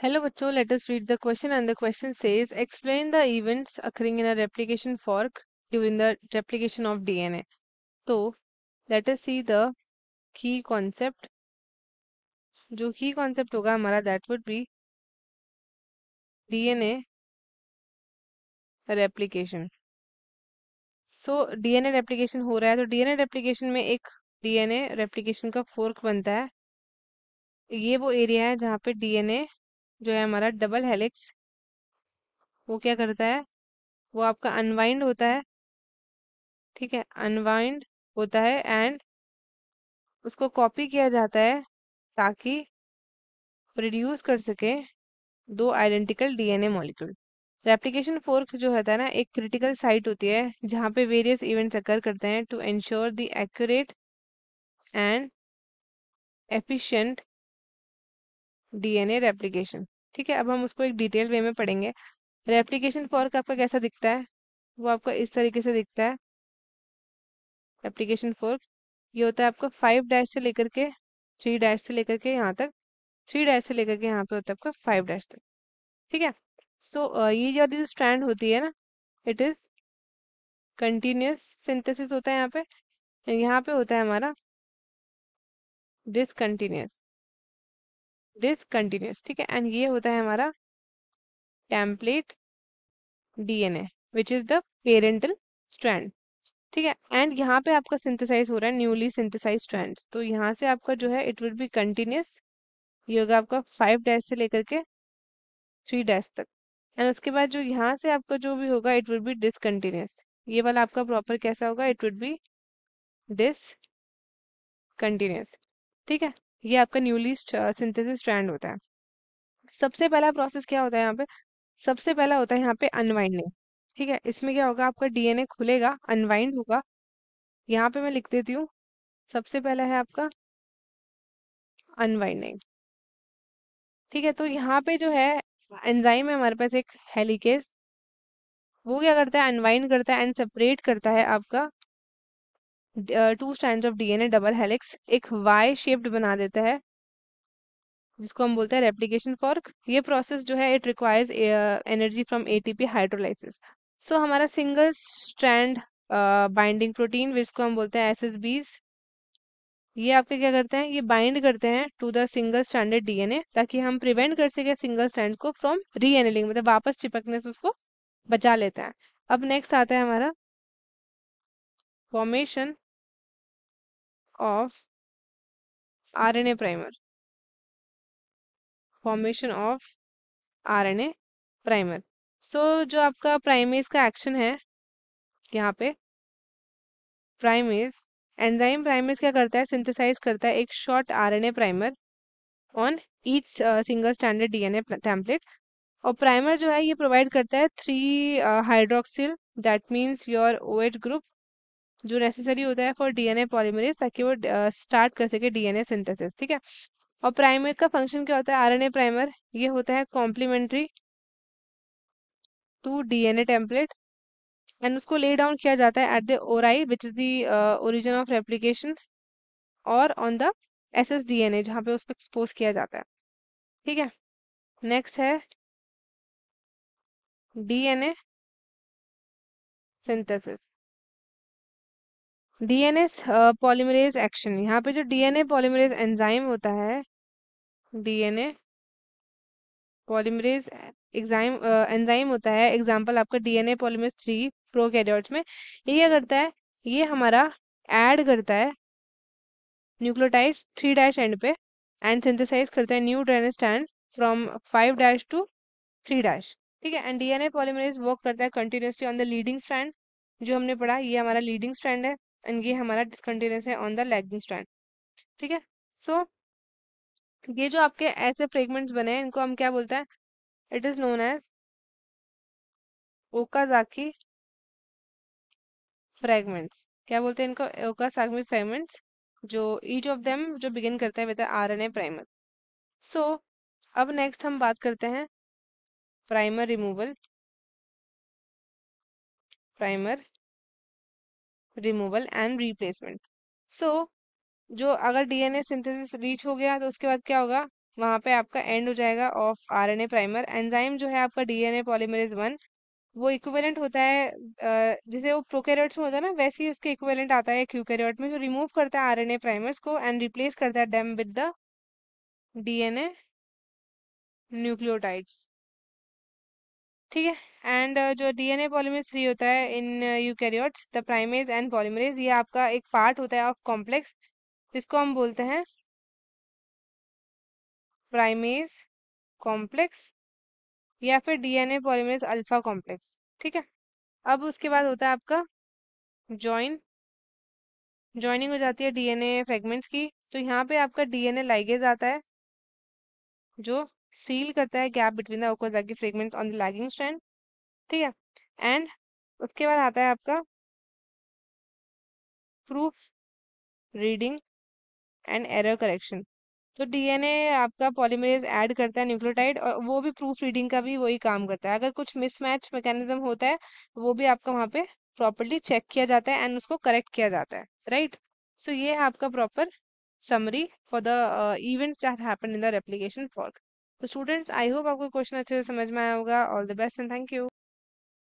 Hello bacho, let us read the question and the question says explain the events occurring in a replication fork during the replication of DNA. So let us see the key concept. जो key concept होगा हमारा that would be DNA replication. So DNA replication हो रहा है तो DNA replication में एक DNA replication का fork बनता है ये वो एरिया है जहाँ पे DNA जो है हमारा डबल हेलिक्स वो क्या करता है वो आपका अनवाइंड होता है ठीक है अनवाइंड होता है एंड उसको कॉपी किया जाता है ताकि प्रोड्यूस कर सके दो identical DNA molecule replication fork जो होता है ना एक क्रिटिकल साइट होती है जहाँ पे वेरियस इवेंट्स अकर करते हैं to ensure the accurate and efficient DNA replication ठीक है अब हम उसको एक डिटेल वे में पढ़ेंगे रेप्लिकेशन फॉर्क आपका कैसा दिखता है वो आपका इस तरीके से दिखता है रेप्लिकेशन फॉर्क ये होता है आपका फाइव डैश से लेकर के थ्री डैश से लेकर के यहाँ तक थ्री डैश से लेकर के यहाँ पे होता है आपका फाइव डैश तक ठीक है सो so, ये वाली जो स्ट्रैंड होती है ना इट इज कंटिन्यूस सिंथेसिस होता है यहाँ पे यहाँ पे होता है हमारा डिसकंटिन्यूस डिसकंटिन्यूस ठीक है एंड ये होता है हमारा template DNA which is the parental strand ठीक है एंड यहाँ पे आपका सिंथेसाइज हो रहा है न्यूली सिंथेसाइज स्ट्रैंड तो यहाँ से आपका जो है इट विल बी कंटिन्यूस ये होगा आपका फाइव डैश से लेकर के थ्री डैश तक एंड उसके बाद जो यहाँ से आपका जो भी होगा इट विल बी डिसकंटिन्यूस ये वाला आपका प्रॉपर कैसा होगा इट विल बी डिसकंटिन्यूस ठीक है ये आपका न्यूली सिंथेसिस स्ट्रैंड होता है सबसे पहला प्रोसेस क्या होता है यहाँ पे सबसे पहला होता है यहाँ पे अनवाइंडिंग ठीक है इसमें क्या होगा आपका डीएनए खुलेगा अनवाइंड होगा यहाँ पे मैं लिख देती हूँ सबसे पहला है आपका अनवाइंडिंग ठीक है तो यहाँ पे जो है एंजाइम है हमारे पास एक हेलीकेस वो क्या करता है अनवाइंड करता है एंड सेपरेट करता है आपका two strand of DNA double helix एक वाई शेप्ड बना देता है जिसको हम बोलते हैं रेप्लिकेशन फॉर्क ये प्रोसेस जो है it requires energy from ATP hydrolysis so हमारा सिंगल स्टैंड बाइंडिंग प्रोटीन जिसको हम बोलते हैं एस ये आपके क्या करते हैं ये बाइंड करते हैं to the single standard DNA ताकि हम प्रिवेंट कर सके सिंगल स्टैंड को फ्रॉम रीएनलिंग मतलब वापस चिपकने से उसको बचा लेते हैं अब नेक्स्ट आता है हमारा formation of RNA primer. Formation of RNA primer so जो आपका प्राइमेज का एक्शन है यहाँ पे प्राइमेज enzyme प्राइमेज क्या करता है synthesize करता है एक short RNA primer on each single standard DNA template और प्राइमर जो है ये प्रोवाइड करता है three hydroxyl that means your O H group जो नेसेसरी होता है फॉर डीएनए पॉलीमरेज ताकि वो स्टार्ट कर सके डीएनए सिंथेसिस ठीक है और प्राइमर का फंक्शन क्या होता है आरएनए प्राइमर ये होता है complementary to DNA template and उसको ले डाउन किया जाता है at the ori which is the origin of replication और on the S S D N A जहाँ पे उसको एक्सपोज किया जाता है ठीक है नेक्स्ट है DNA synthesis DNA polymerase action यहाँ पे जो डीएनए पॉलीमरेज एंजाइम होता है डीएनए पॉलीमरेज एग्जाइम एंजाइम होता है एग्जाम्पल आपका डीएनए पॉलीमरेज थ्री प्रोकैरियोट्स में ये क्या करता है ये हमारा ऐड करता है न्यूक्लियोटाइड्स थ्री डैश एंड पे एंड सिंथेसाइज करता है new DNA stand from five dash to three dash ठीक है एंड डीएनए पॉलीमरेज वर्क करता है continuously on the leading strand जो हमने पढ़ा ये हमारा लीडिंग स्ट्रैंड है एंड ये हमारा डिसकंटिन्यूस है ऑन द लैगिंग स्ट्रैंड ठीक है सो ये जो आपके ऐसे फ्रेगमेंट्स बने हैं इनको हम क्या बोलते हैं it is known as Okazaki fragments क्या बोलते हैं इनको ओकाजाकी फ्रेगमेंट्स जो ईच ऑफ देम जो बिगिन करते हैं with R N A primer so अब नेक्स्ट हम बात करते हैं primer removal primer removal and replacement so जो अगर डीएनए सिंथेसिस रीच हो गया तो उसके बाद क्या होगा वहां पे आपका एंड हो जाएगा ऑफ आरएनए प्राइमर एंजाइम जो है आपका डीएनए पॉलीमरेज वन वो इक्विवेलेंट होता है जिसे वो प्रोकैरियोट्स में होता है ना वैसे ही उसके इक्विवेलेंट आता है क्यूकैरियोट में जो रिमूव करता है आरएनए प्राइमर्स को एंड रिप्लेस करता है them with the DNA nucleotides ठीक है एंड uh, जो डीएनए पॉलीमरेज थ्री होता है in eukaryotes the primase and polymerase ये आपका एक पार्ट होता है ऑफ कॉम्प्लेक्स जिसको हम बोलते हैं प्राइमेज कॉम्प्लेक्स या फिर डीएनए पॉलीमरेज अल्फा कॉम्प्लेक्स ठीक है अब उसके बाद होता है आपका जॉइन ज्वाइनिंग हो जाती है डीएनए फ्रेगमेंट्स की तो यहाँ पे आपका डीएनए लाइगेज आता है जो सील करता है gap between the fragment on the lagging stand ठीक है एंड उसके बाद आता है आपका proofreading and error correction तो डीएनए आपका पॉलीमरेज ऐड करता है न्यूक्लियोटाइड और वो भी प्रूफ रीडिंग का भी वही काम करता है अगर कुछ मिसमैच मैकेनिज्म होता है वो भी आपका वहाँ पे प्रॉपरली चेक किया जाता है एंड उसको करेक्ट किया जाता है राइट right? सो so ये है आपका proper summary for the uh, events that happened in the replication fork. So students, I hope आपको question अच्छे से समझ में आया All the best and thank you.